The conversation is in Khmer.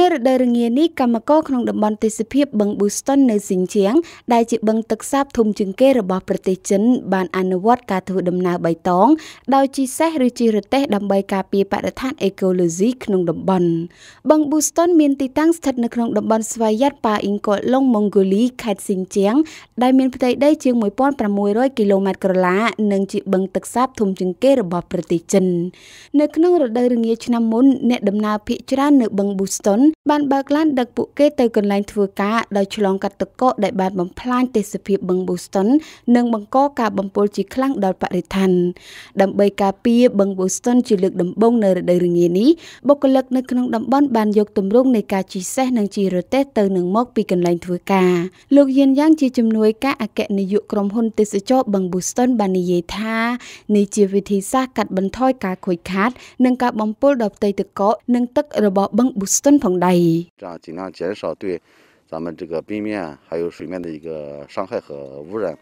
នៅរដូវរងានេះកម្មករក្នុងតំបន់ទេសភាពបឹងប៊ូស្តុននៅស៊ីនជៀងដែលជាបឹងទឹកសាបធំជាងគេរបស់ប្រទេសចិនបានអនុវត្តការធ្វើដំណើរបៃតងដោយជិះសេះឬជិះរទេះដើម្បីការពារបរិស្ថានអេកូឡូស៊ីក្នុងតំបន់បឹងប៊ូស្តុនមានទីតាំងស្ថិតនៅក្នុងតំបន់ស្វយ័តប៉ាអ៊ីងកូឡុងម៉ុងហ្គូលីខេត្តស៊ីនជៀងដែលមានផ្ទៃដីជាង1600គីឡូម៉ែត្រក្រឡានិងជាបឹងទឹកសាបធំជាងគេរបស់ប្រទេសចិននៅក្នុងរដូវរងាឆ្នាំមុន អ្នកដំណើរភាគច្រើននៅបឹងប៊ូស្តុនន់បានបើកឡានដឹកពួកគេទៅកន្លែងធ្វើការដោយឆ្លងកាត់ទឹកកកដែលបានបំផ្លាញទេសភាពបឹងប៊ូស្តុន និងបង្កការបំពុលជាខ្លាំងដល់បរិស្ថានដើម្បីការពារបឹងប៊ូស្តុនជាលើកដំបូងនៅរដូវរងានេះបុគ្គលិកនៅក្នុងតំបន់បានយកទម្រង់នៃការជិះសេះនិងជិះរទេះទៅនឹងមកពីកន្លែងធ្វើការលោកយានយ៉ាងជាជំនួយការអគ្គនាយកក្រុមហ៊ុនទេសចរបឹងប៊ូស្តុនបាននិយាយថានេះជាវិធីសាស្ត្រកាត់បន្ថយការខូចខាត និងការបំពុលដល់ផ្ទៃទឹកកកនិងទឹករបស់បឹងប៊ូស្តុនផង这样尽量减少对咱们这个冰面还有水面的一个伤害和污染。